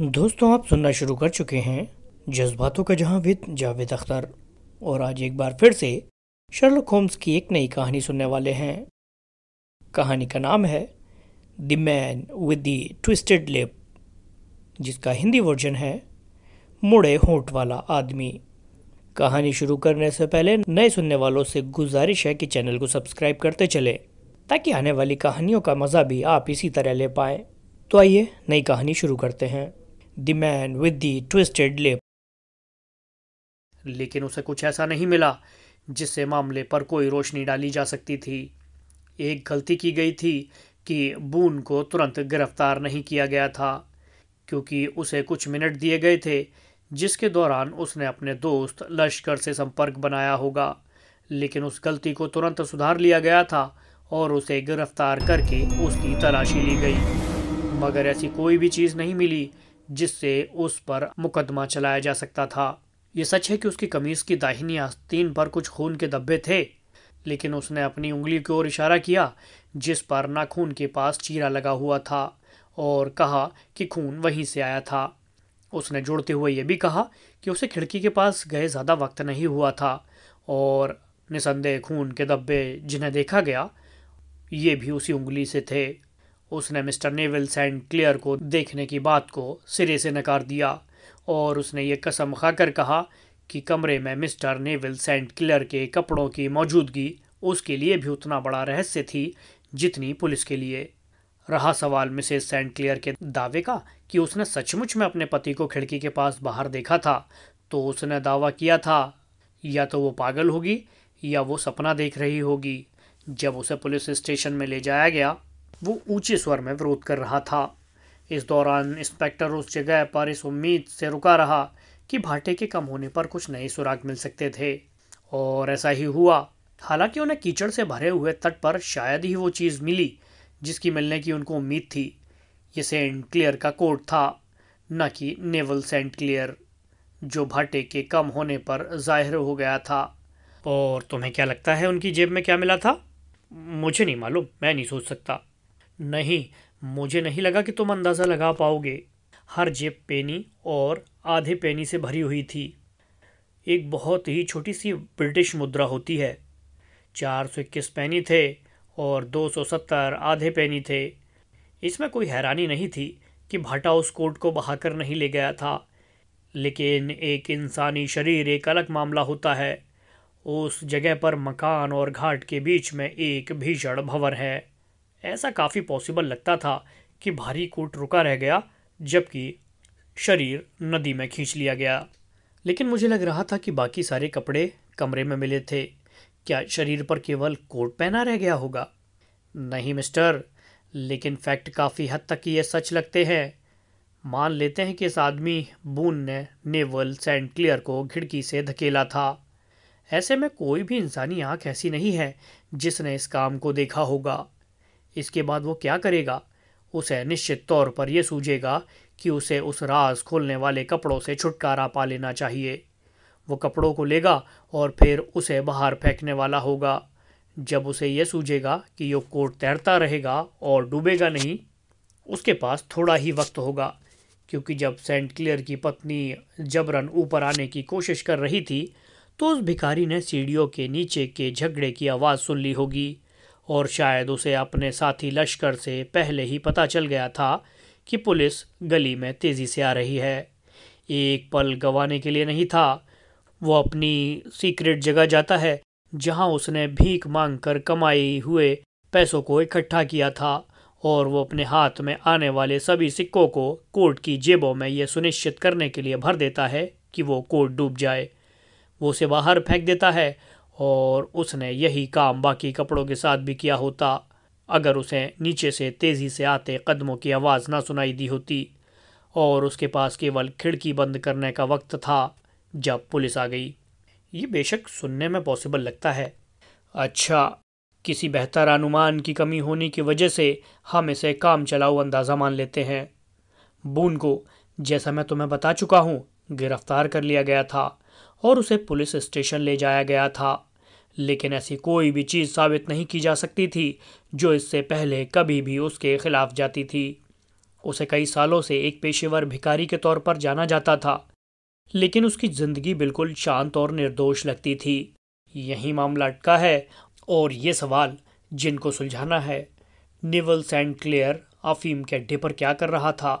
दोस्तों आप सुनना शुरू कर चुके हैं जज्बातों का जहां विद जावेद अख्तर और आज एक बार फिर से शर्लक होम्स की एक नई कहानी सुनने वाले हैं कहानी का नाम है the man with the twisted lip जिसका हिंदी वर्जन है मुड़े होंठ वाला आदमी कहानी शुरू करने से पहले नए सुनने वालों से गुजारिश है कि चैनल को सब्सक्राइब करते चले ताकि आने वाली कहानियों का मज़ा भी आप इसी तरह ले पाए तो आइए नई कहानी शुरू करते हैं the man with the twisted lip लेकिन उसे कुछ ऐसा नहीं मिला जिससे मामले पर कोई रोशनी डाली जा सकती थी एक गलती की गई थी कि बून को तुरंत गिरफ्तार नहीं किया गया था क्योंकि उसे कुछ मिनट दिए गए थे जिसके दौरान उसने अपने दोस्त लश्कर से संपर्क बनाया होगा लेकिन उस गलती को तुरंत सुधार लिया गया था और उसे गिरफ्तार करके उसकी तलाशी ली गई मगर ऐसी कोई भी चीज़ नहीं मिली जिससे उस पर मुकदमा चलाया जा सकता था ये सच है कि उसकी कमीज की दाहिनी आस्तीन पर कुछ खून के धब्बे थे लेकिन उसने अपनी उंगली की ओर इशारा किया जिस पर नाखून के पास चीरा लगा हुआ था और कहा कि खून वहीं से आया था उसने जोड़ते हुए यह भी कहा कि उसे खिड़की के पास गए ज़्यादा वक्त नहीं हुआ था और निसंदेह खून के धब्बे जिन्हें देखा गया ये भी उसी उंगली से थे उसने मिस्टर नेविल सेंट क्लियर को देखने की बात को सिरे से नकार दिया और उसने ये कसम खाकर कहा कि कमरे में मिस्टर नेविल सेंट क्लियर के कपड़ों की मौजूदगी उसके लिए भी उतना बड़ा रहस्य थी जितनी पुलिस के लिए रहा सवाल मिसेस सेंट क्लियर के दावे का कि उसने सचमुच में अपने पति को खिड़की के पास बाहर देखा था तो उसने दावा किया था या तो वो पागल होगी या वो सपना देख रही होगी जब उसे पुलिस स्टेशन में ले जाया गया वो ऊंचे स्वर में विरोध कर रहा था इस दौरान इंस्पेक्टर उस जगह पर इस उम्मीद से रुका रहा कि भाटे के कम होने पर कुछ नए सुराग मिल सकते थे और ऐसा ही हुआ हालांकि उन्हें कीचड़ से भरे हुए तट पर शायद ही वो चीज़ मिली जिसकी मिलने की उनको उम्मीद थी ये सेंट क्लियर का कोट था न कि नेवल सेंट क्लियर जो भाटे के कम होने पर जाहिर हो गया था और तुम्हें क्या लगता है उनकी जेब में क्या मिला था मुझे नहीं मालूम मैं नहीं सोच सकता नहीं मुझे नहीं लगा कि तुम अंदाज़ा लगा पाओगे हर जेब पेनी और आधे पेनी से भरी हुई थी एक बहुत ही छोटी सी ब्रिटिश मुद्रा होती है चार सौ इक्कीस पैनी थे और दो सौ सत्तर आधे पैनी थे इसमें कोई हैरानी नहीं थी कि भाटा उस कोट को बहाकर नहीं ले गया था लेकिन एक इंसानी शरीर एक अलग मामला होता है उस जगह पर मकान और घाट के बीच में एक भीषण भंवर है ऐसा काफ़ी पॉसिबल लगता था कि भारी कोट रुका रह गया जबकि शरीर नदी में खींच लिया गया लेकिन मुझे लग रहा था कि बाकी सारे कपड़े कमरे में मिले थे क्या शरीर पर केवल कोट पहना रह गया होगा नहीं मिस्टर लेकिन फैक्ट काफ़ी हद तक ये सच लगते हैं मान लेते हैं कि इस आदमी बून ने नेवल सेंट क्लियर को खिड़की से धकेला था ऐसे में कोई भी इंसानी आंख ऐसी नहीं है जिसने इस काम को देखा होगा इसके बाद वो क्या करेगा उसे निश्चित तौर पर यह सूझेगा कि उसे उस राज खोलने वाले कपड़ों से छुटकारा पा लेना चाहिए वो कपड़ों को लेगा और फिर उसे बाहर फेंकने वाला होगा जब उसे यह सूझेगा कि यो कोट तैरता रहेगा और डूबेगा नहीं उसके पास थोड़ा ही वक्त होगा क्योंकि जब सेंट क्लियर की पत्नी जबरन ऊपर आने की कोशिश कर रही थी तो उस भिखारी ने सीढ़ियों के नीचे के झगड़े की आवाज़ सुन ली होगी और शायद उसे अपने साथी लश्कर से पहले ही पता चल गया था कि पुलिस गली में तेज़ी से आ रही है एक पल गंवाने के लिए नहीं था वो अपनी सीक्रेट जगह जाता है जहां उसने भीख मांगकर कमाए हुए पैसों को इकट्ठा किया था और वो अपने हाथ में आने वाले सभी सिक्कों को कोर्ट की जेबों में यह सुनिश्चित करने के लिए भर देता है कि वो कोर्ट डूब जाए वो उसे बाहर फेंक देता है और उसने यही काम बाकी कपड़ों के साथ भी किया होता अगर उसे नीचे से तेज़ी से आते कदमों की आवाज़ ना सुनाई दी होती और उसके पास केवल खिड़की बंद करने का वक्त था जब पुलिस आ गई ये बेशक सुनने में पॉसिबल लगता है अच्छा किसी बेहतर अनुमान की कमी होने की वजह से हम इसे काम चलाऊ अंदाज़ा मान लेते हैं बून को जैसा मैं तुम्हें बता चुका हूँ गिरफ्तार कर लिया गया था और उसे पुलिस स्टेशन ले जाया गया था लेकिन ऐसी कोई भी चीज़ साबित नहीं की जा सकती थी जो इससे पहले कभी भी उसके खिलाफ जाती थी उसे कई सालों से एक पेशेवर भिखारी के तौर पर जाना जाता था लेकिन उसकी ज़िंदगी बिल्कुल शांत और निर्दोष लगती थी यही मामला अटका है और ये सवाल जिनको सुलझाना है निवल सेंट क्लेयर अफीम के अड्डे पर क्या कर रहा था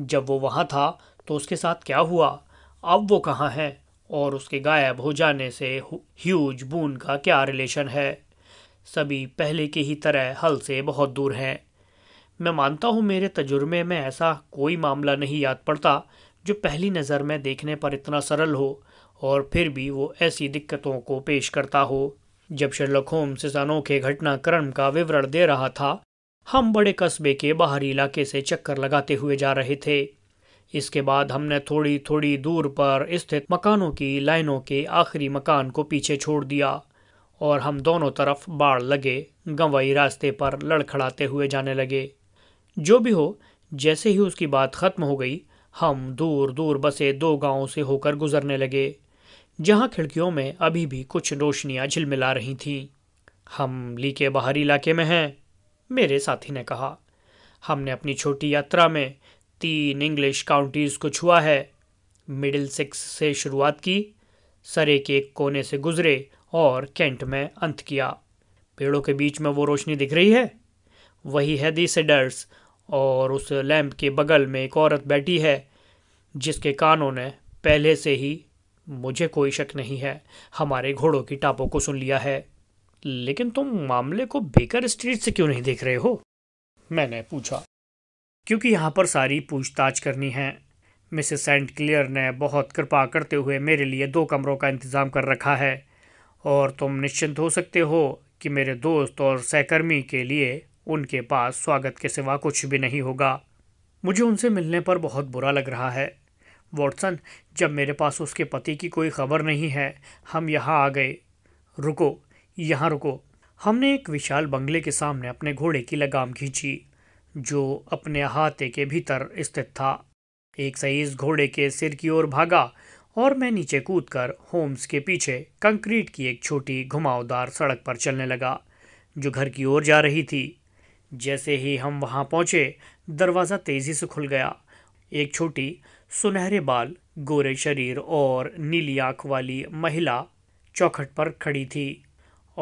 जब वो वहाँ था तो उसके साथ क्या हुआ अब वो कहाँ है और उसके गायब हो जाने से ह्यूज बून का क्या रिलेशन है सभी पहले की ही तरह हल से बहुत दूर हैं मैं मानता हूँ मेरे तजुर्मे में ऐसा कोई मामला नहीं याद पड़ता जो पहली नज़र में देखने पर इतना सरल हो और फिर भी वो ऐसी दिक्कतों को पेश करता हो जब शर्लक होम्स इस अनोखे घटनाक्रम का विवरण दे रहा था हम बड़े कस्बे के बाहरी इलाके से चक्कर लगाते हुए जा रहे थे इसके बाद हमने थोड़ी थोड़ी दूर पर स्थित मकानों की लाइनों के आखिरी मकान को पीछे छोड़ दिया और हम दोनों तरफ बाढ़ लगे गंवई रास्ते पर लड़खड़ाते हुए जाने लगे जो भी हो जैसे ही उसकी बात ख़त्म हो गई हम दूर दूर बसे दो गांवों से होकर गुजरने लगे जहां खिड़कियों में अभी भी कुछ रोशनियां झिलमिला रही थीं हम ली के बाहरी इलाके में हैं मेरे साथी ने कहा हमने अपनी छोटी यात्रा में तीन इंग्लिश काउंटीज़ को छुआ है मिडिल सिक्स से शुरुआत की सरे के एक कोने से गुजरे और कैंट में अंत किया पेड़ों के बीच में वो रोशनी दिख रही है वही है दी सेडर्स और उस लैंप के बगल में एक औरत बैठी है जिसके कानों ने पहले से ही मुझे कोई शक नहीं है हमारे घोड़ों की टापों को सुन लिया है लेकिन तुम मामले को बेकर स्ट्रीट से क्यों नहीं देख रहे हो मैंने पूछा क्योंकि यहाँ पर सारी पूछताछ करनी है मिसेस सेंट क्लियर ने बहुत कृपा करते हुए मेरे लिए दो कमरों का इंतज़ाम कर रखा है और तुम निश्चिंत हो सकते हो कि मेरे दोस्त और सहकर्मी के लिए उनके पास स्वागत के सिवा कुछ भी नहीं होगा मुझे उनसे मिलने पर बहुत बुरा लग रहा है वॉटसन जब मेरे पास उसके पति की कोई खबर नहीं है हम यहाँ आ गए रुको यहाँ रुको हमने एक विशाल बंगले के सामने अपने घोड़े की लगाम खींची जो अपने अहाते के भीतर स्थित था एक सईस घोड़े के सिर की ओर भागा और मैं नीचे कूदकर होम्स के पीछे कंक्रीट की एक छोटी घुमावदार सड़क पर चलने लगा जो घर की ओर जा रही थी जैसे ही हम वहां पहुंचे दरवाज़ा तेज़ी से खुल गया एक छोटी सुनहरे बाल गोरे शरीर और नीली आंख वाली महिला चौखट पर खड़ी थी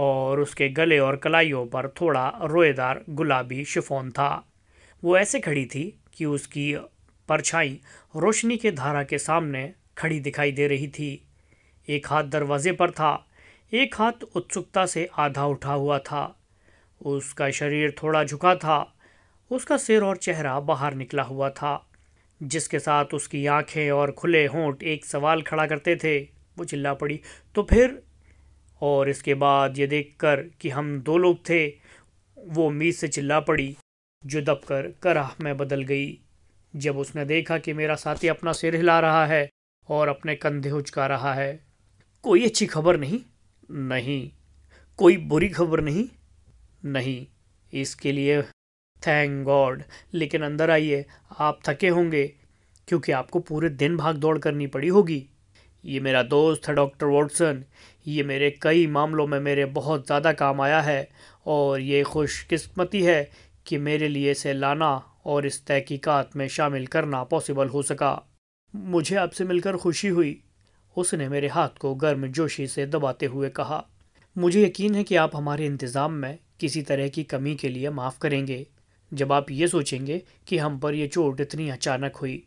और उसके गले और कलाइयों पर थोड़ा रोएदार गुलाबी शिफोन था वो ऐसे खड़ी थी कि उसकी परछाई रोशनी के धारा के सामने खड़ी दिखाई दे रही थी एक हाथ दरवाजे पर था एक हाथ उत्सुकता से आधा उठा हुआ था उसका शरीर थोड़ा झुका था उसका सिर और चेहरा बाहर निकला हुआ था जिसके साथ उसकी आंखें और खुले होंठ एक सवाल खड़ा करते थे वो चिल्ला पड़ी तो फिर और इसके बाद ये देखकर कि हम दो लोग थे वो उम्मीद से चिल्ला पड़ी जो दबकर कराह में बदल गई जब उसने देखा कि मेरा साथी अपना सिर हिला रहा है और अपने कंधे उचका रहा है कोई अच्छी खबर नहीं नहीं कोई बुरी खबर नहीं नहीं इसके लिए थैंक गॉड लेकिन अंदर आइए आप थके होंगे क्योंकि आपको पूरे दिन भाग दौड़ करनी पड़ी होगी ये मेरा दोस्त है डॉक्टर वॉटसन ये मेरे कई मामलों में मेरे बहुत ज़्यादा काम आया है और ये खुशकिस्मती है कि मेरे लिए इसे लाना और इस तहकीकात में शामिल करना पॉसिबल हो सका मुझे आपसे मिलकर खुशी हुई उसने मेरे हाथ को गर्म जोशी से दबाते हुए कहा मुझे यकीन है कि आप हमारे इंतज़ाम में किसी तरह की कमी के लिए माफ़ करेंगे जब आप ये सोचेंगे कि हम पर यह चोट इतनी अचानक हुई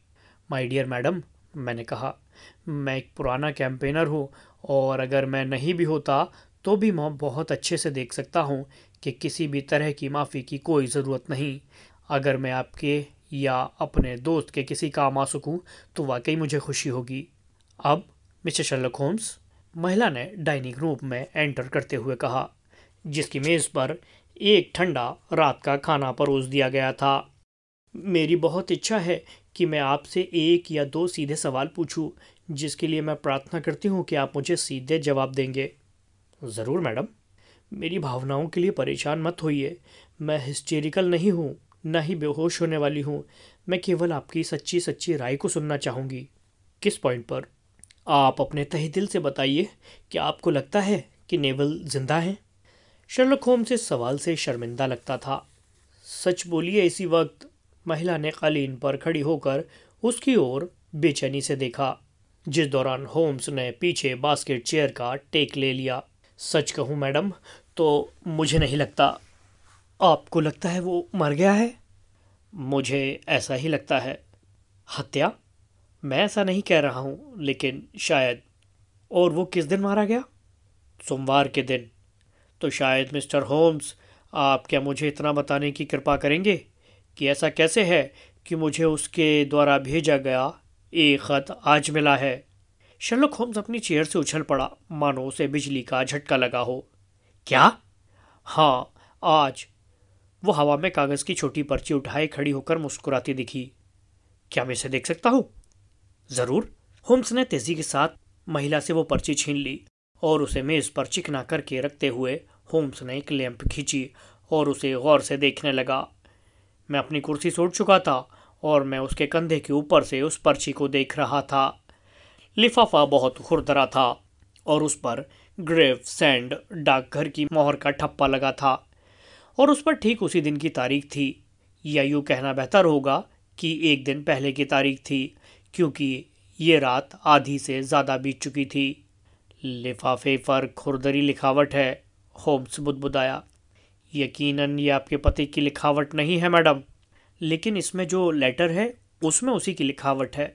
माई डियर मैडम मैंने कहा मैं एक पुराना कैंपेनर हूँ और अगर मैं नहीं भी होता तो भी मैं बहुत अच्छे से देख सकता हूँ कि किसी भी तरह की माफ़ी की कोई ज़रूरत नहीं अगर मैं आपके या अपने दोस्त के किसी काम आ सकूँ तो वाकई मुझे खुशी होगी अब मिस्टर शर्लक होम्स महिला ने डाइनिंग रूम में एंटर करते हुए कहा जिसकी मेज़ पर एक ठंडा रात का खाना परोस दिया गया था मेरी बहुत इच्छा है कि मैं आपसे एक या दो सीधे सवाल पूछूं जिसके लिए मैं प्रार्थना करती हूं कि आप मुझे सीधे जवाब देंगे ज़रूर मैडम मेरी भावनाओं के लिए परेशान मत होइए मैं हिस्टेरिकल नहीं हूँ न ही बेहोश होने वाली हूँ मैं केवल आपकी सच्ची सच्ची राय को सुनना चाहूँगी किस पॉइंट पर आप अपने तहे दिल से बताइए कि आपको लगता है कि नेवल जिंदा हैं शर्लक होम्स इस सवाल से शर्मिंदा लगता था सच बोलिए इसी वक्त महिला ने कालीन पर खड़ी होकर उसकी ओर बेचैनी से देखा जिस दौरान होम्स ने पीछे बास्केट चेयर का टेक ले लिया सच कहूँ मैडम तो मुझे नहीं लगता आपको लगता है वो मर गया है मुझे ऐसा ही लगता है हत्या मैं ऐसा नहीं कह रहा हूँ लेकिन शायद और वो किस दिन मारा गया सोमवार के दिन तो शायद मिस्टर होम्स आप क्या मुझे इतना बताने की कृपा करेंगे कि ऐसा कैसे है कि मुझे उसके द्वारा भेजा गया एक ख़त आज मिला है शर्लक होम्स अपनी चेयर से उछल पड़ा मानो उसे बिजली का झटका लगा हो क्या हाँ आज वो हवा में कागज़ की छोटी पर्ची उठाए खड़ी होकर मुस्कुराती दिखी क्या मैं इसे देख सकता हूँ ज़रूर होम्स ने तेज़ी के साथ महिला से वो पर्ची छीन ली और उसे मेज़ पर चिकना करके रखते हुए होम्स ने एक लैंप खींची और उसे गौर से देखने लगा मैं अपनी कुर्सी सोड़ चुका था और मैं उसके कंधे के ऊपर से उस पर्ची को देख रहा था लिफाफा बहुत खुरदरा था और उस पर ग्रेव सैंड डाकघर की मोहर का ठप्पा लगा था और उस पर ठीक उसी दिन की तारीख थी या यूँ कहना बेहतर होगा कि एक दिन पहले की तारीख थी क्योंकि ये रात आधी से ज़्यादा बीत चुकी थी लिफाफे पर खुरदरी लिखावट है होम्स बुदबुदाया यकीनन ये आपके पति की लिखावट नहीं है मैडम लेकिन इसमें जो लेटर है उसमें उसी की लिखावट है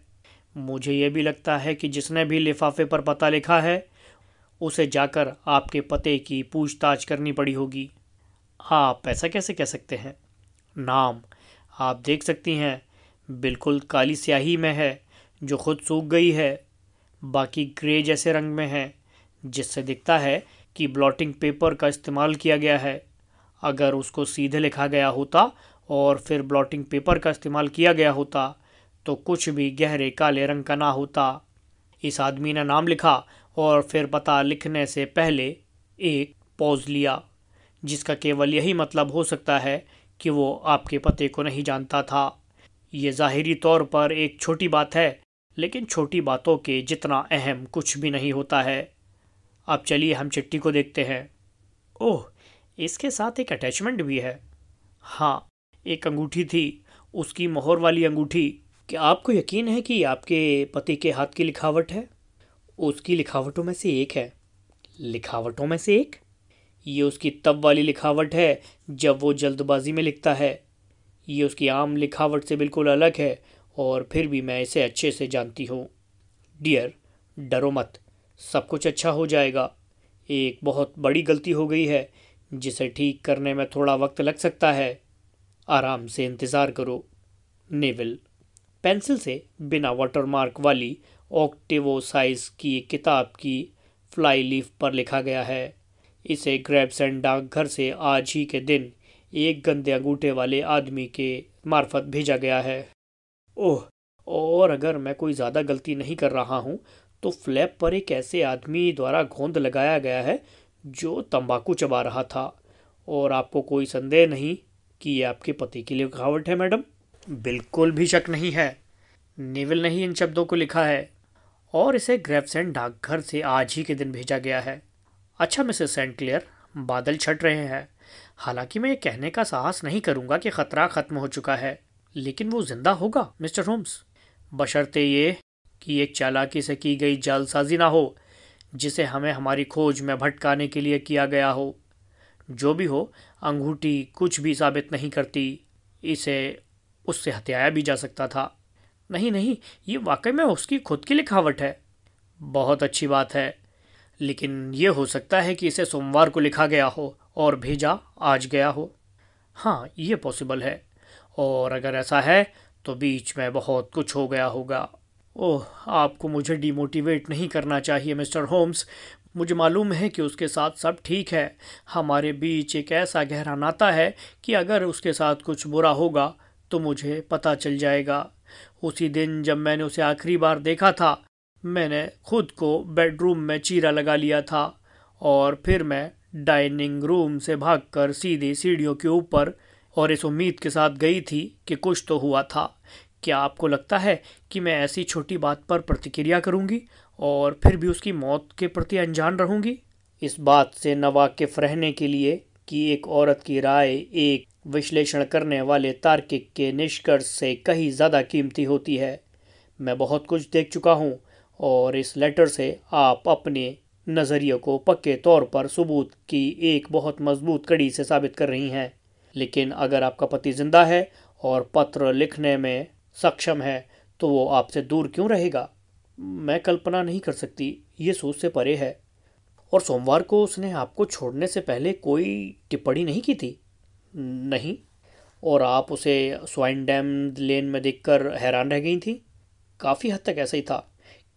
मुझे ये भी लगता है कि जिसने भी लिफाफे पर पता लिखा है उसे जाकर आपके पते की पूछताछ करनी पड़ी होगी आप ऐसा कैसे कह सकते हैं नाम आप देख सकती हैं बिल्कुल काली स्याही में है जो खुद सूख गई है बाकी ग्रे जैसे रंग में है जिससे दिखता है कि ब्लॉटिंग पेपर का इस्तेमाल किया गया है अगर उसको सीधे लिखा गया होता और फिर ब्लॉटिंग पेपर का इस्तेमाल किया गया होता तो कुछ भी गहरे काले रंग का ना होता इस आदमी ने नाम लिखा और फिर पता लिखने से पहले एक पॉज लिया जिसका केवल यही मतलब हो सकता है कि वो आपके पते को नहीं जानता था ये जाहिरी तौर पर एक छोटी बात है लेकिन छोटी बातों के जितना अहम कुछ भी नहीं होता है अब चलिए हम चिट्ठी को देखते हैं ओह इसके साथ एक अटैचमेंट भी है हाँ एक अंगूठी थी उसकी मोहर वाली अंगूठी क्या आपको यकीन है कि आपके पति के हाथ की लिखावट है उसकी लिखावटों में से एक है लिखावटों में से एक ये उसकी तब वाली लिखावट है जब वो जल्दबाजी में लिखता है ये उसकी आम लिखावट से बिल्कुल अलग है और फिर भी मैं इसे अच्छे से जानती हूँ डियर डरो मत सब कुछ अच्छा हो जाएगा एक बहुत बड़ी गलती हो गई है जिसे ठीक करने में थोड़ा वक्त लग सकता है आराम से इंतज़ार करो नेविल पेंसिल से बिना वाटरमार्क वाली ऑक्टिवो साइज की किताब की फ्लाई लीफ पर लिखा गया है इसे डाक डाकघर से आज ही के दिन एक गंदे अंगूठे वाले आदमी के मार्फत भेजा गया है ओह और अगर मैं कोई ज़्यादा गलती नहीं कर रहा हूँ तो फ्लैप पर एक ऐसे आदमी द्वारा घोंद लगाया गया है जो तंबाकू चबा रहा था और आपको कोई संदेह नहीं कि ये आपके पति के लिए लिखावट है मैडम बिल्कुल भी शक नहीं है नेवल ने ही इन शब्दों को लिखा है और इसे ग्रेफसेंट डाकघर से आज ही के दिन भेजा गया है अच्छा मिसेस सेंट क्लियर बादल छट रहे हैं हालांकि मैं ये कहने का साहस नहीं करूंगा कि खतरा खत्म हो चुका है लेकिन वो जिंदा होगा मिस्टर होम्स बशर्ते ये कि एक चालाकी से की गई जालसाजी ना हो जिसे हमें हमारी खोज में भटकाने के लिए किया गया हो जो भी हो अंगूठी कुछ भी साबित नहीं करती इसे उससे हत्याया भी जा सकता था नहीं नहीं ये वाकई में उसकी खुद की लिखावट है बहुत अच्छी बात है लेकिन ये हो सकता है कि इसे सोमवार को लिखा गया हो और भेजा आज गया हो हाँ ये पॉसिबल है और अगर ऐसा है तो बीच में बहुत कुछ हो गया होगा ओह आपको मुझे डिमोटिवेट नहीं करना चाहिए मिस्टर होम्स मुझे मालूम है कि उसके साथ सब ठीक है हमारे बीच एक ऐसा गहरा नाता है कि अगर उसके साथ कुछ बुरा होगा तो मुझे पता चल जाएगा उसी दिन जब मैंने उसे आखिरी बार देखा था मैंने खुद को बेडरूम में चीरा लगा लिया था और फिर मैं डाइनिंग रूम से भागकर सीधे सीढ़ियों के ऊपर और इस उम्मीद के साथ गई थी कि कुछ तो हुआ था क्या आपको लगता है कि मैं ऐसी छोटी बात पर प्रतिक्रिया करूंगी और फिर भी उसकी मौत के प्रति अनजान रहूंगी इस बात से नवाकिफ रहने के लिए कि एक औरत की राय एक विश्लेषण करने वाले तार्किक के निष्कर्ष से कहीं ज़्यादा कीमती होती है मैं बहुत कुछ देख चुका हूँ और इस लेटर से आप अपने नज़रिए को पक्के तौर पर सबूत की एक बहुत मजबूत कड़ी से साबित कर रही हैं लेकिन अगर आपका पति जिंदा है और पत्र लिखने में सक्षम है तो वो आपसे दूर क्यों रहेगा मैं कल्पना नहीं कर सकती ये सोच से परे है और सोमवार को उसने आपको छोड़ने से पहले कोई टिप्पणी नहीं की थी नहीं और आप उसे स्वाइन डैम लेन में देखकर हैरान रह गई थी काफ़ी हद तक ऐसा ही था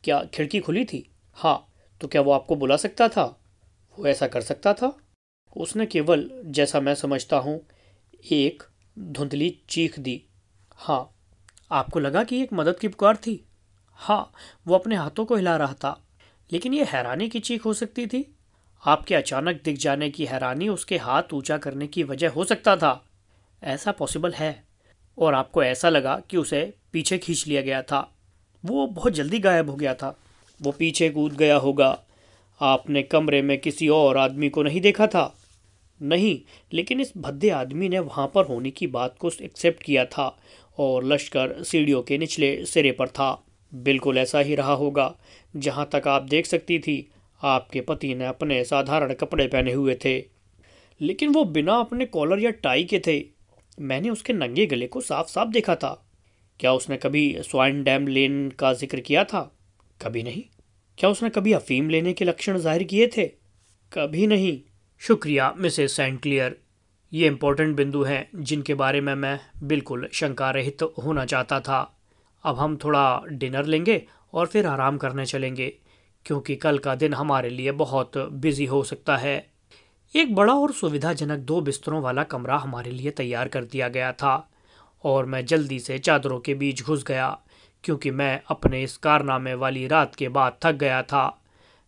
क्या खिड़की खुली थी हाँ तो क्या वो आपको बुला सकता था वो ऐसा कर सकता था उसने केवल जैसा मैं समझता हूँ एक धुंधली चीख दी हाँ आपको लगा कि एक मदद की पुकार थी हाँ वो अपने हाथों को हिला रहा था लेकिन ये हैरानी की चीख हो सकती थी आपके अचानक दिख जाने की हैरानी उसके हाथ ऊंचा करने की वजह हो सकता था ऐसा पॉसिबल है और आपको ऐसा लगा कि उसे पीछे खींच लिया गया था वो बहुत जल्दी गायब हो गया था वो पीछे कूद गया होगा आपने कमरे में किसी और आदमी को नहीं देखा था नहीं लेकिन इस भद्दे आदमी ने वहाँ पर होने की बात को एक्सेप्ट किया था और लश्कर सीढ़ियों के निचले सिरे पर था बिल्कुल ऐसा ही रहा होगा जहाँ तक आप देख सकती थी आपके पति ने अपने साधारण कपड़े पहने हुए थे लेकिन वो बिना अपने कॉलर या टाई के थे मैंने उसके नंगे गले को साफ साफ देखा था क्या उसने कभी स्वाइन डैम लेन का जिक्र किया था कभी नहीं क्या उसने कभी अफीम लेने के लक्षण जाहिर किए थे कभी नहीं शुक्रिया मिसेस सेंट क्लियर ये इम्पोर्टेंट बिंदु हैं जिनके बारे में मैं बिल्कुल शंका रहित तो होना चाहता था अब हम थोड़ा डिनर लेंगे और फिर आराम करने चलेंगे क्योंकि कल का दिन हमारे लिए बहुत बिजी हो सकता है एक बड़ा और सुविधाजनक दो बिस्तरों वाला कमरा हमारे लिए तैयार कर दिया गया था और मैं जल्दी से चादरों के बीच घुस गया क्योंकि मैं अपने इस कारनामे वाली रात के बाद थक गया था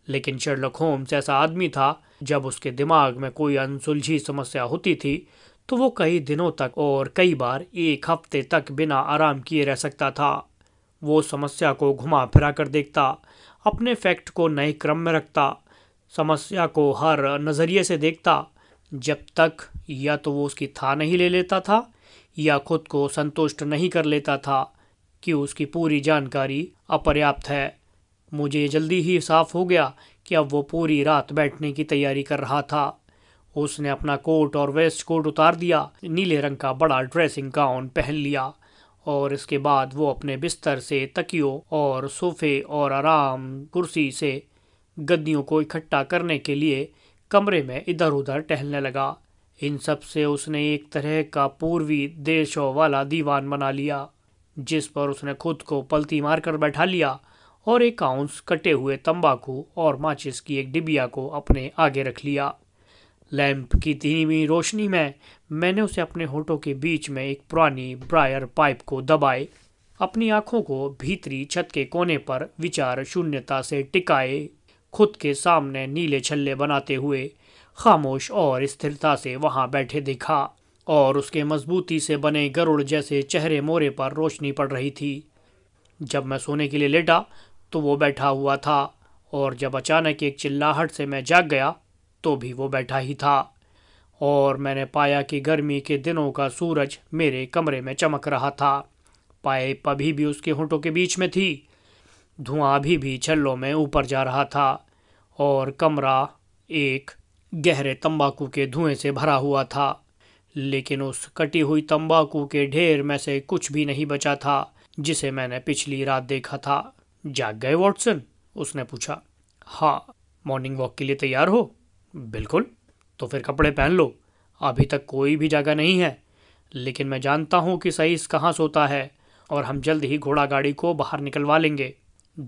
लेकिन शर्लक होम्स ऐसा आदमी था जब उसके दिमाग में कोई अनसुलझी समस्या होती थी तो वो कई दिनों तक और कई बार एक हफ्ते तक बिना आराम किए रह सकता था वो समस्या को घुमा फिरा कर देखता अपने फैक्ट को नए क्रम में रखता समस्या को हर नज़रिए से देखता जब तक या तो वो उसकी था नहीं ले लेता था या खुद को संतुष्ट नहीं कर लेता था कि उसकी पूरी जानकारी अपर्याप्त है मुझे जल्दी ही साफ हो गया कि अब वो पूरी रात बैठने की तैयारी कर रहा था उसने अपना कोट और वेस्ट कोट उतार दिया नीले रंग का बड़ा ड्रेसिंग गाउन पहन लिया और इसके बाद वो अपने बिस्तर से तकियों और सोफे और आराम कुर्सी से गद्दियों को इकट्ठा करने के लिए कमरे में इधर उधर टहलने लगा इन सब से उसने एक तरह का पूर्वी देशों वाला दीवान बना लिया जिस पर उसने खुद को पलती मारकर बैठा लिया और एक आउंस कटे हुए तंबाकू और माचिस की एक डिबिया को अपने आगे रख लिया लैंप की धीमी रोशनी में मैंने उसे अपने होठों के बीच में एक पुरानी ब्रायर पाइप को दबाए अपनी आंखों को भीतरी छत के कोने पर विचार शून्यता से टिकाए खुद के सामने नीले छल्ले बनाते हुए खामोश और स्थिरता से वहां बैठे दिखा और उसके मजबूती से बने गरुड़ जैसे चेहरे मोरे पर रोशनी पड़ रही थी जब मैं सोने के लिए लेटा तो वो बैठा हुआ था और जब अचानक एक चिल्लाहट से मैं जाग गया तो भी वो बैठा ही था और मैंने पाया कि गर्मी के दिनों का सूरज मेरे कमरे में चमक रहा था पाइप अभी भी उसके होंठों के बीच में थी धुआं अभी भी छल्लों में ऊपर जा रहा था और कमरा एक गहरे तंबाकू के धुएं से भरा हुआ था लेकिन उस कटी हुई तंबाकू के ढेर में से कुछ भी नहीं बचा था जिसे मैंने पिछली रात देखा था जाग गए वॉटसन उसने पूछा हाँ मॉर्निंग वॉक के लिए तैयार हो बिल्कुल तो फिर कपड़े पहन लो अभी तक कोई भी जगह नहीं है लेकिन मैं जानता हूँ कि सईस कहाँ सोता है और हम जल्द ही घोड़ा गाड़ी को बाहर निकलवा लेंगे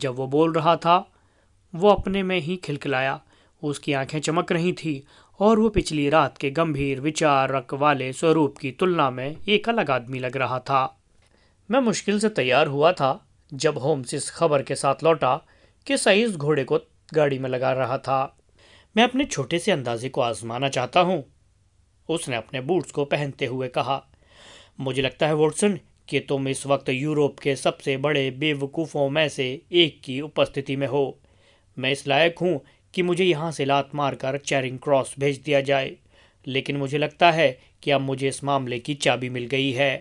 जब वो बोल रहा था वो अपने में ही खिलखिलाया उसकी आंखें चमक रही थी और वो पिछली रात के गंभीर विचारक वाले स्वरूप की तुलना में एक अलग आदमी लग रहा था मैं मुश्किल से तैयार हुआ था जब होम्स इस खबर के साथ लौटा कि सईस घोड़े को गाड़ी में लगा रहा था मैं अपने छोटे से अंदाजे को आजमाना चाहता हूँ उसने अपने बूट्स को पहनते हुए कहा मुझे लगता है वोटसन कि तुम इस वक्त यूरोप के सबसे बड़े बेवकूफ़ों में से एक की उपस्थिति में हो मैं इस लायक हूँ कि मुझे यहाँ से लात मारकर चैरिंग क्रॉस भेज दिया जाए लेकिन मुझे लगता है कि अब मुझे इस मामले की चाबी मिल गई है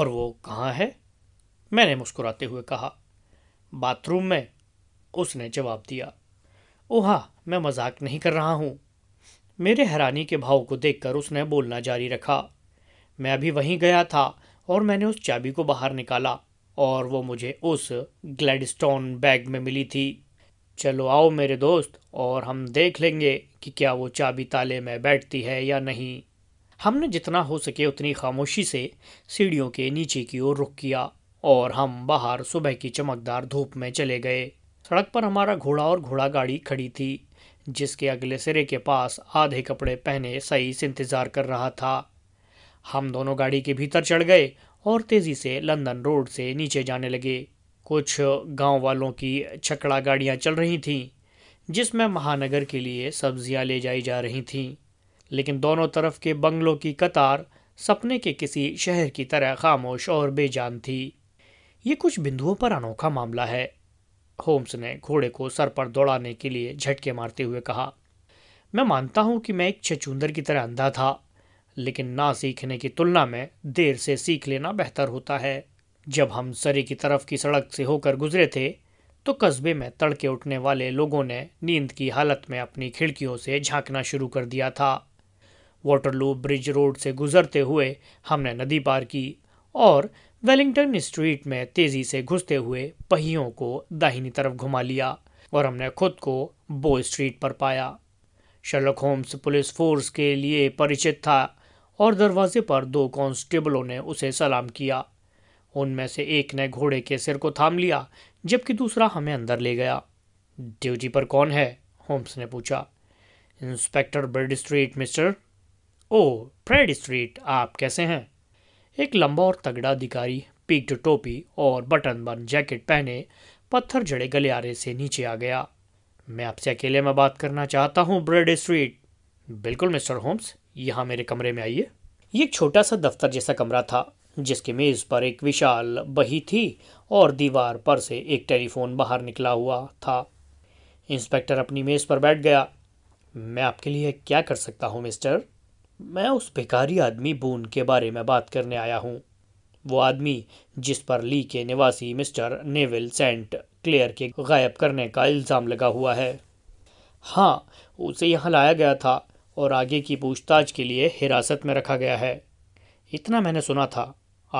और वो कहाँ है मैंने मुस्कुराते हुए कहा बाथरूम में उसने जवाब दिया ओहा हाँ, मैं मजाक नहीं कर रहा हूँ मेरे हैरानी के भाव को देखकर उसने बोलना जारी रखा मैं अभी वहीं गया था और मैंने उस चाबी को बाहर निकाला और वो मुझे उस ग्लैडस्टोन बैग में मिली थी चलो आओ मेरे दोस्त और हम देख लेंगे कि क्या वो चाबी ताले में बैठती है या नहीं हमने जितना हो सके उतनी खामोशी से सीढ़ियों के नीचे की ओर रुख किया और हम बाहर सुबह की चमकदार धूप में चले गए सड़क पर हमारा घोड़ा और घोड़ा गाड़ी खड़ी थी जिसके अगले सिरे के पास आधे कपड़े पहने सही से इंतजार कर रहा था हम दोनों गाड़ी के भीतर चढ़ गए और तेजी से लंदन रोड से नीचे जाने लगे कुछ गांव वालों की छकड़ा गाड़ियां चल रही थीं जिसमें महानगर के लिए सब्जियां ले जाई जा रही थीं लेकिन दोनों तरफ के बंगलों की कतार सपने के किसी शहर की तरह खामोश और बेजान थी ये कुछ बिंदुओं पर अनोखा मामला है होम्स ने घोड़े को सर पर दौड़ाने के लिए झटके मारते हुए कहा मैं मानता हूं कि मैं एक छछूंदर की तरह अंधा था लेकिन ना सीखने की तुलना में देर से सीख लेना बेहतर होता है जब हम सरे की तरफ की सड़क से होकर गुजरे थे तो कस्बे में तड़के उठने वाले लोगों ने नींद की हालत में अपनी खिड़कियों से झांकना शुरू कर दिया था वाटरलू ब्रिज रोड से गुजरते हुए हमने नदी पार की और वेलिंगटन स्ट्रीट में तेजी से घुसते हुए पहियों को दाहिनी तरफ घुमा लिया और हमने खुद को बो स्ट्रीट पर पाया शर्लक होम्स पुलिस फोर्स के लिए परिचित था और दरवाजे पर दो कांस्टेबलों ने उसे सलाम किया उनमें से एक ने घोड़े के सिर को थाम लिया जबकि दूसरा हमें अंदर ले गया ड्यूटी पर कौन है होम्स ने पूछा इंस्पेक्टर ब्रेड स्ट्रीट मिस्टर ओ फ्रेड स्ट्रीट आप कैसे हैं एक लंबा और तगड़ा अधिकारी पीक्ड टोपी और बटन बन जैकेट पहने पत्थर जड़े गलियारे से नीचे आ गया मैं आपसे अकेले में बात करना चाहता हूँ ब्रेड स्ट्रीट बिल्कुल मिस्टर होम्स यहाँ मेरे कमरे में आइए ये एक छोटा सा दफ्तर जैसा कमरा था जिसकी मेज़ पर एक विशाल बही थी और दीवार पर से एक टेलीफोन बाहर निकला हुआ था इंस्पेक्टर अपनी मेज़ पर बैठ गया मैं आपके लिए क्या कर सकता हूँ मिस्टर मैं उस भिखारी आदमी बून के बारे में बात करने आया हूँ वो आदमी जिस पर ली के निवासी मिस्टर नेविल सेंट क्लेयर के गायब करने का इल्ज़ाम लगा हुआ है हाँ उसे यहाँ लाया गया था और आगे की पूछताछ के लिए हिरासत में रखा गया है इतना मैंने सुना था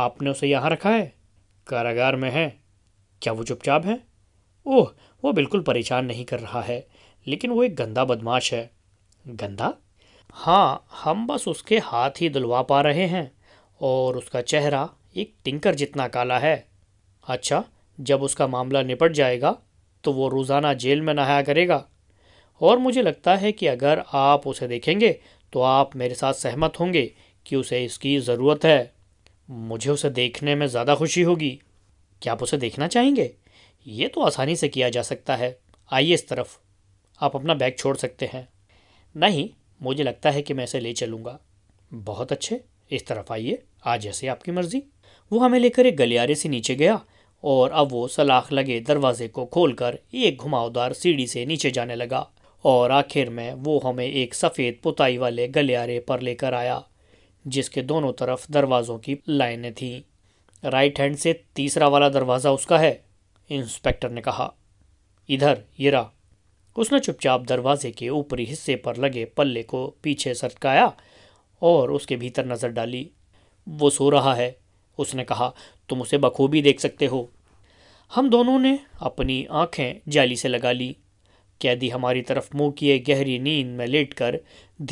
आपने उसे यहाँ रखा है कारागार में है क्या वो चुपचाप है ओह वो बिल्कुल परेशान नहीं कर रहा है लेकिन वो एक गंदा बदमाश है गंदा हाँ हम बस उसके हाथ ही धुलवा पा रहे हैं और उसका चेहरा एक टिंकर जितना काला है अच्छा जब उसका मामला निपट जाएगा तो वो रोज़ाना जेल में नहाया करेगा और मुझे लगता है कि अगर आप उसे देखेंगे तो आप मेरे साथ सहमत होंगे कि उसे इसकी ज़रूरत है मुझे उसे देखने में ज़्यादा खुशी होगी क्या आप उसे देखना चाहेंगे ये तो आसानी से किया जा सकता है आइए इस तरफ आप अपना बैग छोड़ सकते हैं नहीं मुझे लगता है कि मैं इसे ले चलूंगा बहुत अच्छे इस तरफ आइए आ जैसे आपकी मर्जी वो हमें लेकर एक गलियारे से नीचे गया और अब वो सलाख लगे दरवाजे को खोलकर एक घुमावदार सीढ़ी से नीचे जाने लगा और आखिर में वो हमें एक सफ़ेद पुताई वाले गलियारे पर लेकर आया जिसके दोनों तरफ दरवाज़ों की लाइनें थीं राइट हैंड से तीसरा वाला दरवाज़ा उसका है इंस्पेक्टर ने कहा इधर ये रहा उसने चुपचाप दरवाजे के ऊपरी हिस्से पर लगे पल्ले को पीछे सटकाया और उसके भीतर नज़र डाली वो सो रहा है उसने कहा तुम उसे बखूबी देख सकते हो हम दोनों ने अपनी आंखें जाली से लगा ली कैदी हमारी तरफ मुंह किए गहरी नींद में लेटकर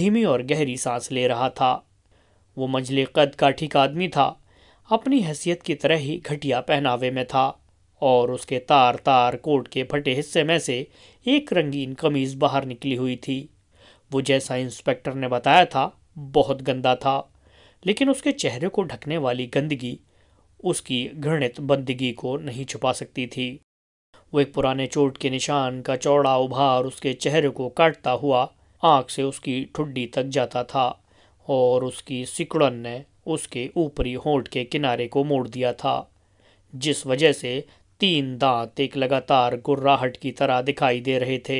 धीमी और गहरी सांस ले रहा था वो मंझले कद का ठीक आदमी था अपनी हैसियत की तरह ही घटिया पहनावे में था और उसके तार तार कोट के फटे हिस्से में से एक रंगीन कमीज बाहर निकली हुई थी वो जैसा इंस्पेक्टर ने बताया था बहुत गंदा था लेकिन उसके चेहरे को ढकने वाली गंदगी उसकी घृणित बंदगी को नहीं छुपा सकती थी वो एक पुराने चोट के निशान का चौड़ा उभार उसके चेहरे को काटता हुआ आँख से उसकी ठुड्डी तक जाता था और उसकी सिकुड़न ने उसके ऊपरी होंठ के किनारे को मोड़ दिया था जिस वजह से तीन दांत एक लगातार गुर्राहट की तरह दिखाई दे रहे थे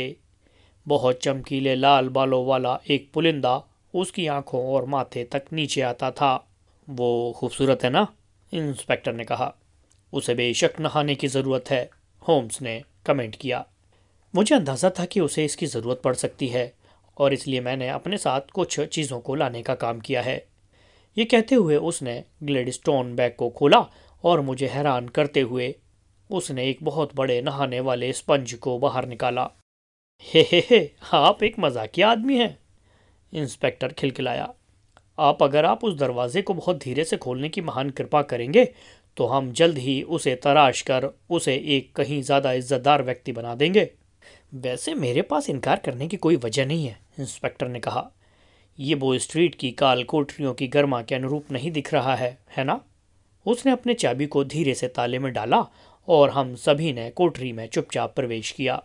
बहुत चमकीले लाल बालों वाला एक पुलिंदा उसकी आंखों और माथे तक नीचे आता था वो खूबसूरत है ना इंस्पेक्टर ने कहा उसे बेशक नहाने की ज़रूरत है होम्स ने कमेंट किया मुझे अंदाज़ा था कि उसे इसकी ज़रूरत पड़ सकती है और इसलिए मैंने अपने साथ कुछ चीज़ों को लाने का काम किया है ये कहते हुए उसने ग्लेड स्टोन बैग को खोला और मुझे हैरान करते हुए उसने एक बहुत बड़े नहाने वाले स्पंज को बाहर निकाला हे हे हे आप एक मजाकिया आदमी हैं इंस्पेक्टर खिलखिलाया आप अगर आप उस दरवाजे को बहुत धीरे से खोलने की महान कृपा करेंगे तो हम जल्द ही उसे तराश कर उसे एक कहीं ज़्यादा इज्जतदार व्यक्ति बना देंगे वैसे मेरे पास इनकार करने की कोई वजह नहीं है इंस्पेक्टर ने कहा ये वो स्ट्रीट की काल कोठरियों की गर्मा के अनुरूप नहीं दिख रहा है है ना उसने अपने चाबी को धीरे से ताले में डाला और हम सभी ने कोठरी में चुपचाप प्रवेश किया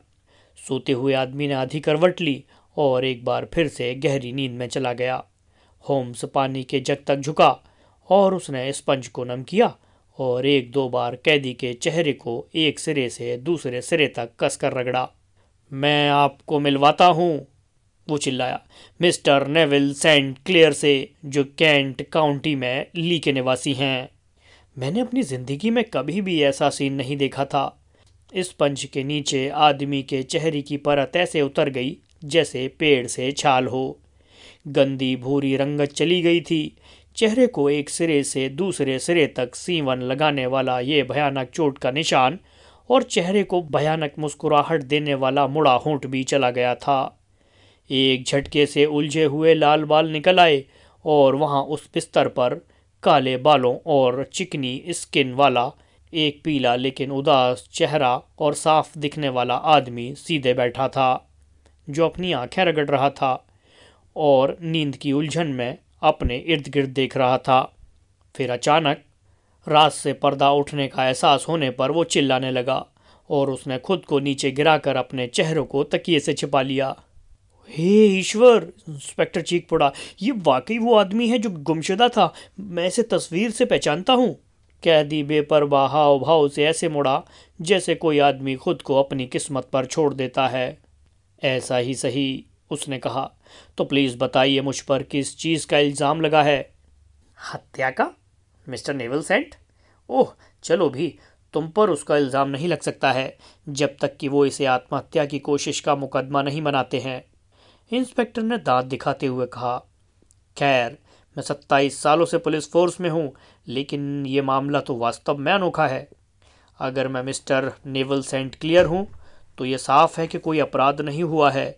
सोते हुए आदमी ने आधी करवट ली और एक बार फिर से गहरी नींद में चला गया होम्स पानी के जग तक झुका और उसने स्पंज को नम किया और एक दो बार कैदी के चेहरे को एक सिरे से दूसरे सिरे तक कसकर रगड़ा मैं आपको मिलवाता हूँ वो चिल्लाया मिस्टर नेविल सेंट क्लेयर से जो कैंट काउंटी में ली के निवासी हैं मैंने अपनी ज़िंदगी में कभी भी ऐसा सीन नहीं देखा था इस पंच के नीचे आदमी के चेहरे की परत ऐसे उतर गई जैसे पेड़ से छाल हो गंदी भूरी रंगत चली गई थी चेहरे को एक सिरे से दूसरे सिरे तक सीवन लगाने वाला ये भयानक चोट का निशान और चेहरे को भयानक मुस्कुराहट देने वाला मुड़ा होंठ भी चला गया था एक झटके से उलझे हुए लाल बाल निकल आए और वहाँ उस बिस्तर पर काले बालों और चिकनी स्किन वाला एक पीला लेकिन उदास चेहरा और साफ दिखने वाला आदमी सीधे बैठा था जो अपनी आंखें रगड़ रहा था और नींद की उलझन में अपने इर्द गिर्द देख रहा था फिर अचानक रात से पर्दा उठने का एहसास होने पर वो चिल्लाने लगा और उसने खुद को नीचे गिराकर अपने चेहरों को तकिए से छिपा लिया हे ईश्वर इंस्पेक्टर चीख पड़ा ये वाकई वो आदमी है जो गुमशुदा था मैं इसे तस्वीर से पहचानता हूँ कैदी बेपरवाह हाव भाव से ऐसे मुड़ा जैसे कोई आदमी खुद को अपनी किस्मत पर छोड़ देता है ऐसा ही सही उसने कहा तो प्लीज़ बताइए मुझ पर किस चीज़ का इल्ज़ाम लगा है हत्या का मिस्टर नेवल सेंट ओह चलो भी तुम पर उसका इल्ज़ाम नहीं लग सकता है जब तक कि वो इसे आत्महत्या की कोशिश का मुकदमा नहीं बनाते हैं इंस्पेक्टर ने दांत दिखाते हुए कहा खैर मैं सत्ताईस सालों से पुलिस फोर्स में हूँ लेकिन ये मामला तो वास्तव में अनोखा है अगर मैं मिस्टर नेवल सेंट क्लियर हूँ तो ये साफ है कि कोई अपराध नहीं हुआ है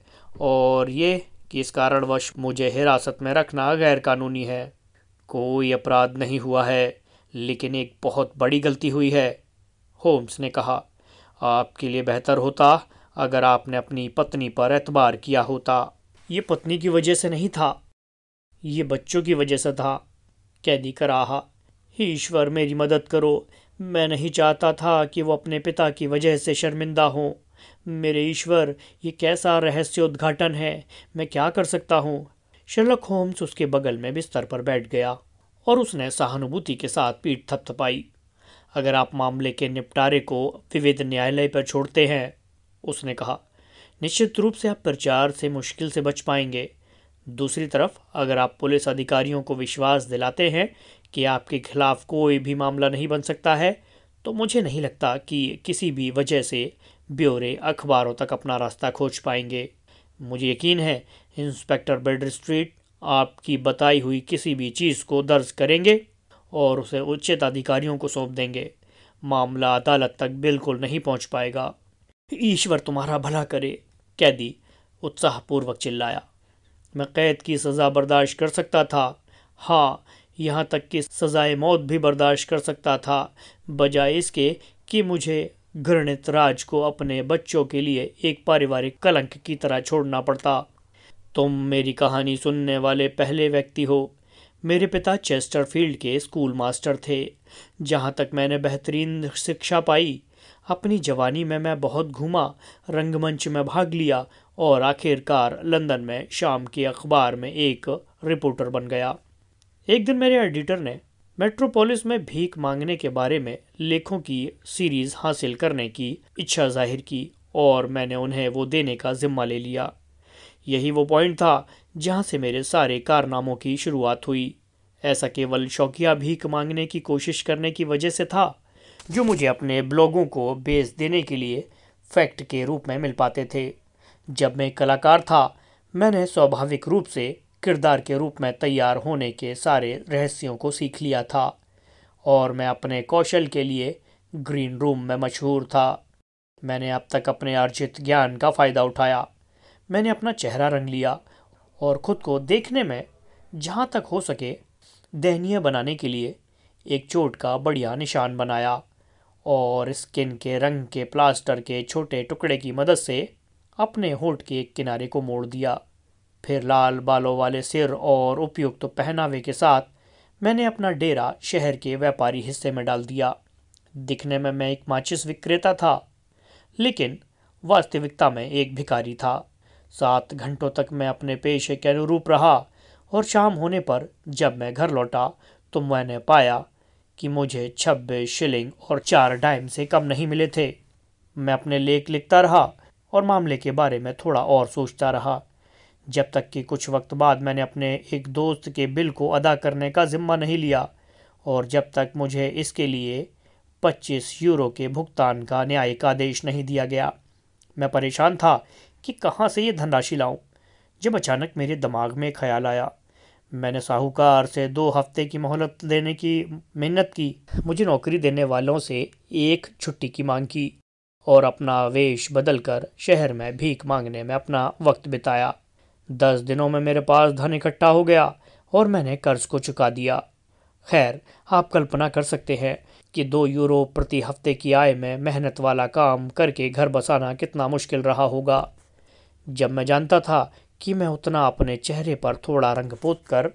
और ये कि इस कारणवश मुझे हिरासत में रखना गैरकानूनी है कोई अपराध नहीं हुआ है लेकिन एक बहुत बड़ी गलती हुई है होम्स ने कहा आपके लिए बेहतर होता अगर आपने अपनी पत्नी पर एतबार किया होता ये पत्नी की वजह से नहीं था ये बच्चों की वजह से था कैदी कराहा हे ईश्वर मेरी मदद करो मैं नहीं चाहता था कि वो अपने पिता की वजह से शर्मिंदा हों मेरे ईश्वर ये कैसा रहस्य उद्घाटन है मैं क्या कर सकता हूँ शर्लक होम्स उसके बगल में बिस्तर पर बैठ गया और उसने सहानुभूति के साथ पीठ थपथपाई अगर आप मामले के निपटारे को विविध न्यायालय पर छोड़ते हैं उसने कहा निश्चित रूप से आप प्रचार से मुश्किल से बच पाएंगे दूसरी तरफ अगर आप पुलिस अधिकारियों को विश्वास दिलाते हैं कि आपके खिलाफ कोई भी मामला नहीं बन सकता है तो मुझे नहीं लगता कि किसी भी वजह से ब्यौरे अखबारों तक अपना रास्ता खोज पाएंगे मुझे यकीन है इंस्पेक्टर बेडर स्ट्रीट आपकी बताई हुई किसी भी चीज़ को दर्ज करेंगे और उसे उचित अधिकारियों को सौंप देंगे मामला अदालत तक बिल्कुल नहीं पहुंच पाएगा ईश्वर तुम्हारा भला करे कैदी उत्साहपूर्वक चिल्लाया मैं कैद की सज़ा बर्दाश्त कर सकता था हाँ यहाँ तक कि सज़ाए मौत भी बर्दाश्त कर सकता था बजाय इसके कि मुझे घृणित राज को अपने बच्चों के लिए एक पारिवारिक कलंक की तरह छोड़ना पड़ता तुम मेरी कहानी सुनने वाले पहले व्यक्ति हो मेरे पिता चेस्टरफील्ड के स्कूल मास्टर थे जहाँ तक मैंने बेहतरीन शिक्षा पाई अपनी जवानी में मैं बहुत घूमा रंगमंच में भाग लिया और आखिरकार लंदन में शाम के अखबार में एक रिपोर्टर बन गया एक दिन मेरे एडिटर ने मेट्रोपोलिस में भीख मांगने के बारे में लेखों की सीरीज हासिल करने की इच्छा जाहिर की और मैंने उन्हें वो देने का जिम्मा ले लिया यही वो पॉइंट था जहाँ से मेरे सारे कारनामों की शुरुआत हुई ऐसा केवल शौकिया भीख मांगने की कोशिश करने की वजह से था जो मुझे अपने ब्लॉगों को बेस देने के लिए फैक्ट के रूप में मिल पाते थे जब मैं कलाकार था मैंने स्वाभाविक रूप से किरदार के रूप में तैयार होने के सारे रहस्यों को सीख लिया था और मैं अपने कौशल के लिए ग्रीन रूम में मशहूर था मैंने अब तक अपने अर्जित ज्ञान का फ़ायदा उठाया मैंने अपना चेहरा रंग लिया और ख़ुद को देखने में जहाँ तक हो सके दहनीय बनाने के लिए एक चोट का बढ़िया निशान बनाया और स्किन के रंग के प्लास्टर के छोटे टुकड़े की मदद से अपने होठ के एक किनारे को मोड़ दिया फिर लाल बालों वाले सिर और उपयुक्त तो पहनावे के साथ मैंने अपना डेरा शहर के व्यापारी हिस्से में डाल दिया दिखने में मैं एक माचिस विक्रेता था लेकिन वास्तविकता में एक भिकारी था सात घंटों तक मैं अपने पेशे के अनुरूप रहा और शाम होने पर जब मैं घर लौटा तो मैंने पाया कि मुझे छब्बीस शिलिंग और चार डाइम से कम नहीं मिले थे मैं अपने लेख लिखता रहा और मामले के बारे में थोड़ा और सोचता रहा जब तक कि कुछ वक्त बाद मैंने अपने एक दोस्त के बिल को अदा करने का ज़िम्मा नहीं लिया और जब तक मुझे इसके लिए 25 यूरो के भुगतान का न्यायिक आदेश नहीं दिया गया मैं परेशान था कि कहाँ से ये धनराशि लाऊं जब अचानक मेरे दिमाग में ख्याल आया मैंने साहूकार से दो हफ्ते की मोहलत देने की मेहनत की मुझे नौकरी देने वालों से एक छुट्टी की मांग की और अपना वेश बदल कर शहर में भीख मांगने में अपना वक्त बिताया दस दिनों में मेरे पास धन इकट्ठा हो गया और मैंने कर्ज को चुका दिया खैर आप कल्पना कर सकते हैं कि दो यूरो प्रति हफ्ते की आय में मेहनत वाला काम करके घर बसाना कितना मुश्किल रहा होगा जब मैं जानता था कि मैं उतना अपने चेहरे पर थोड़ा रंग पोत कर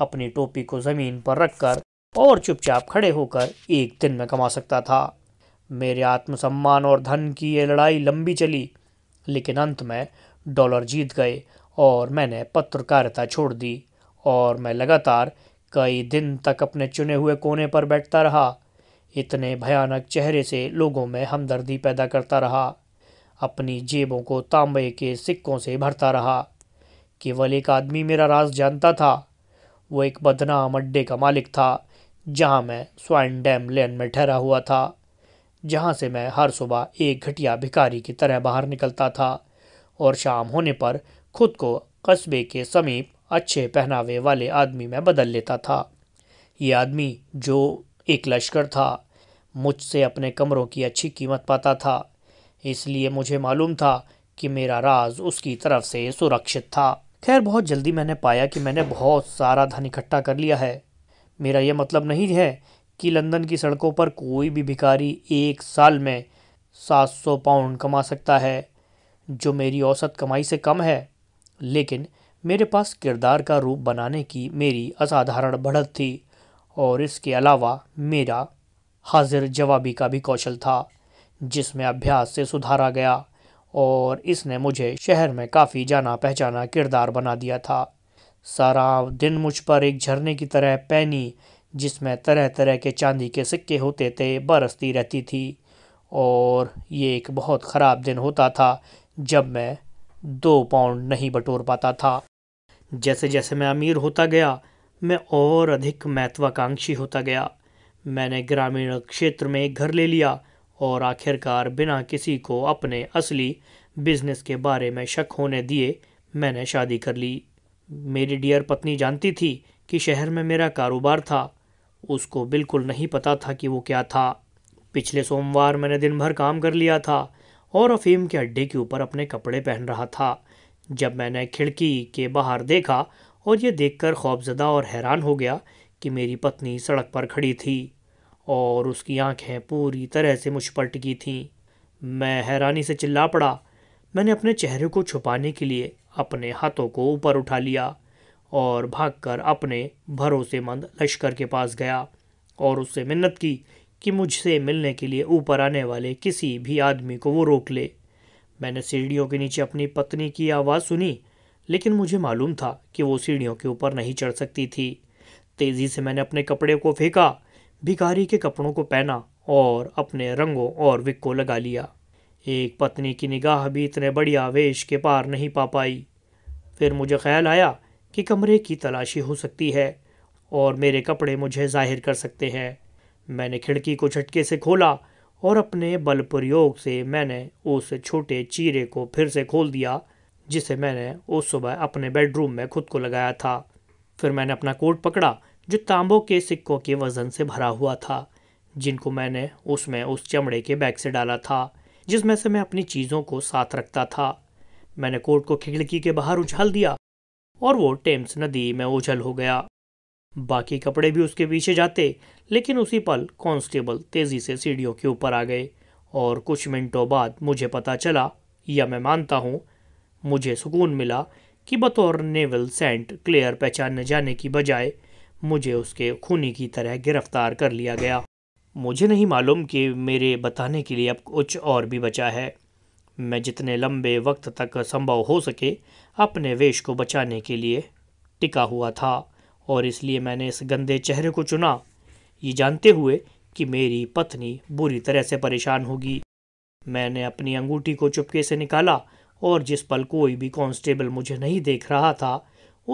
अपनी टोपी को ज़मीन पर रखकर और चुपचाप खड़े होकर एक दिन में कमा सकता था मेरे आत्मसम्मान और धन की ये लड़ाई लंबी चली लेकिन अंत में डॉलर जीत गए और मैंने पत्रकारिता छोड़ दी और मैं लगातार कई दिन तक अपने चुने हुए कोने पर बैठता रहा इतने भयानक चेहरे से लोगों में हमदर्दी पैदा करता रहा अपनी जेबों को तांबे के सिक्कों से भरता रहा केवल एक आदमी मेरा राज जानता था वो एक बदनाम अड्डे का मालिक था जहां मैं स्वाइन डैम लेन में ठहरा हुआ था जहां से मैं हर सुबह एक घटिया भिखारी की तरह बाहर निकलता था और शाम होने पर खुद को कस्बे के समीप अच्छे पहनावे वाले आदमी में बदल लेता था ये आदमी जो एक लश्कर था मुझसे अपने कमरों की अच्छी कीमत पाता था इसलिए मुझे मालूम था कि मेरा राज उसकी तरफ से सुरक्षित था खैर बहुत जल्दी मैंने पाया कि मैंने बहुत सारा धन इकट्ठा कर लिया है मेरा यह मतलब नहीं है कि लंदन की सड़कों पर कोई भी भिखारी एक साल में 700 पाउंड कमा सकता है जो मेरी औसत कमाई से कम है लेकिन मेरे पास किरदार का रूप बनाने की मेरी असाधारण बढ़त थी और इसके अलावा मेरा हाजिर जवाबी का भी कौशल था जिसमें अभ्यास से सुधारा गया और इसने मुझे शहर में काफ़ी जाना पहचाना किरदार बना दिया था सारा दिन मुझ पर एक झरने की तरह पैनी जिसमें तरह तरह के चांदी के सिक्के होते थे बरसती रहती थी और ये एक बहुत ख़राब दिन होता था जब मैं दो पाउंड नहीं बटोर पाता था जैसे जैसे मैं अमीर होता गया मैं और अधिक महत्वाकांक्षी होता गया मैंने ग्रामीण क्षेत्र में एक घर ले लिया और आखिरकार बिना किसी को अपने असली बिजनेस के बारे में शक होने दिए मैंने शादी कर ली मेरी डियर पत्नी जानती थी कि शहर में मेरा कारोबार था उसको बिल्कुल नहीं पता था कि वो क्या था पिछले सोमवार मैंने दिन भर काम कर लिया था और अफीम के अड्डे के ऊपर अपने कपड़े पहन रहा था जब मैंने खिड़की के बाहर देखा और ये देखकर खौफजदा और हैरान हो गया कि मेरी पत्नी सड़क पर खड़ी थी और उसकी आंखें पूरी तरह से मुझ पर टिकी थीं मैं हैरानी से चिल्ला पड़ा मैंने अपने चेहरे को छुपाने के लिए अपने हाथों को ऊपर उठा लिया और भागकर अपने भरोसेमंद लश्कर के पास गया और उससे मिन्नत की कि मुझसे मिलने के लिए ऊपर आने वाले किसी भी आदमी को वो रोक ले मैंने सीढ़ियों के नीचे अपनी पत्नी की आवाज़ सुनी लेकिन मुझे मालूम था कि वो सीढ़ियों के ऊपर नहीं चढ़ सकती थी तेज़ी से मैंने अपने कपड़े को फेंका भिखारी के कपड़ों को पहना और अपने रंगों और विक को लगा लिया एक पत्नी की निगाह भी इतने बड़ी आवेश के पार नहीं पा पाई फिर मुझे ख्याल आया कि कमरे की तलाशी हो सकती है और मेरे कपड़े मुझे जाहिर कर सकते हैं मैंने खिड़की को झटके से खोला और अपने बल प्रयोग से मैंने उस छोटे चीरे को फिर से खोल दिया जिसे मैंने उस सुबह अपने बेडरूम में खुद को लगाया था फिर मैंने अपना कोट पकड़ा जो तांबों के सिक्कों के वज़न से भरा हुआ था जिनको मैंने उसमें उस चमड़े के बैग से डाला था जिसमें से मैं अपनी चीज़ों को साथ रखता था मैंने कोर्ट को खिड़की के बाहर उछाल दिया और वो टेम्स नदी में उछल हो गया बाकी कपड़े भी उसके पीछे जाते लेकिन उसी पल कांस्टेबल तेज़ी से सीढ़ियों के ऊपर आ गए और कुछ मिनटों बाद मुझे पता चला या मैं मानता हूँ मुझे सुकून मिला कि बतौर नेवल सेंट क्लेयर पहचाने जाने की बजाय मुझे उसके खूनी की तरह गिरफ्तार कर लिया गया मुझे नहीं मालूम कि मेरे बताने के लिए अब कुछ और भी बचा है मैं जितने लंबे वक्त तक संभव हो सके अपने वेश को बचाने के लिए टिका हुआ था और इसलिए मैंने इस गंदे चेहरे को चुना ये जानते हुए कि मेरी पत्नी बुरी तरह से परेशान होगी मैंने अपनी अंगूठी को चुपके से निकाला और जिस पल कोई भी कांस्टेबल मुझे नहीं देख रहा था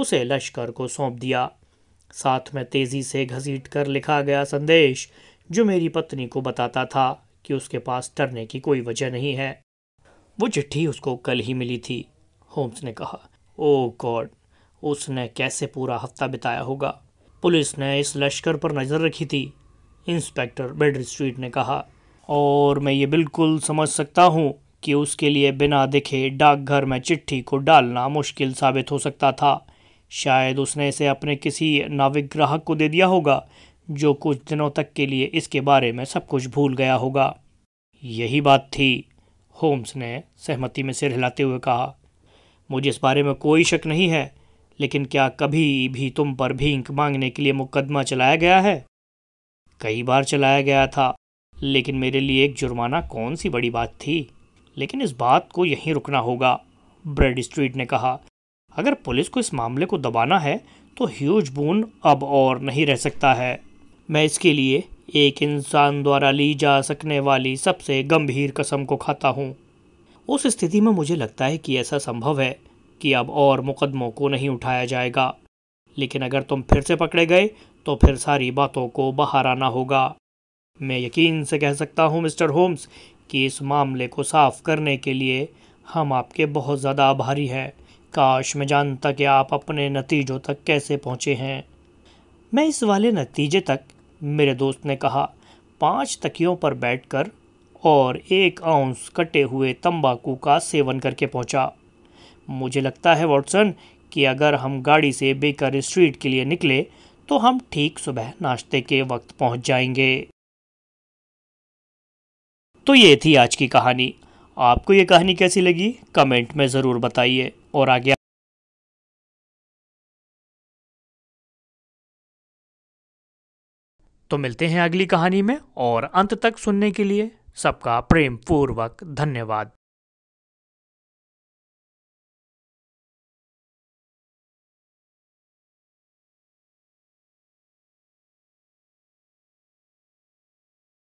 उसे लश्कर को सौंप दिया साथ में तेजी से घसीट कर लिखा गया संदेश जो मेरी पत्नी को बताता था कि उसके पास डरने की कोई वजह नहीं है वो चिट्ठी उसको कल ही मिली थी होम्स ने कहा ओ गॉड उसने कैसे पूरा हफ्ता बिताया होगा पुलिस ने इस लश्कर पर नज़र रखी थी इंस्पेक्टर बेड स्ट्रीट ने कहा और मैं ये बिल्कुल समझ सकता हूँ कि उसके लिए बिना दिखे डाकघर में चिट्ठी को डालना मुश्किल साबित हो सकता था शायद उसने इसे अपने किसी नाविक ग्राहक को दे दिया होगा जो कुछ दिनों तक के लिए इसके बारे में सब कुछ भूल गया होगा यही बात थी होम्स ने सहमति में सिर हिलाते हुए कहा मुझे इस बारे में कोई शक नहीं है लेकिन क्या कभी भी तुम पर भींक मांगने के लिए मुकदमा चलाया गया है कई बार चलाया गया था लेकिन मेरे लिए एक जुर्माना कौन सी बड़ी बात थी लेकिन इस बात को यहीं रुकना होगा ब्रेड स्ट्रीट ने कहा अगर पुलिस को इस मामले को दबाना है तो ह्यूज बून अब और नहीं रह सकता है मैं इसके लिए एक इंसान द्वारा ली जा सकने वाली सबसे गंभीर कसम को खाता हूँ उस स्थिति में मुझे लगता है कि ऐसा संभव है कि अब और मुकदमों को नहीं उठाया जाएगा लेकिन अगर तुम फिर से पकड़े गए तो फिर सारी बातों को बाहर आना होगा मैं यकीन से कह सकता हूँ मिस्टर होम्स कि इस मामले को साफ करने के लिए हम आपके बहुत ज़्यादा आभारी हैं काश मैं जानता कि आप अपने नतीजों तक कैसे पहुँचे हैं मैं इस वाले नतीजे तक मेरे दोस्त ने कहा पांच तकियों पर बैठकर और एक आउंस कटे हुए तंबाकू का सेवन करके पहुंचा। मुझे लगता है वॉटसन कि अगर हम गाड़ी से बेकर स्ट्रीट के लिए निकले तो हम ठीक सुबह नाश्ते के वक्त पहुंच जाएंगे तो ये थी आज की कहानी आपको ये कहानी कैसी लगी कमेंट में ज़रूर बताइए और आगे तो मिलते हैं अगली कहानी में और अंत तक सुनने के लिए सबका प्रेम पूर्वक धन्यवाद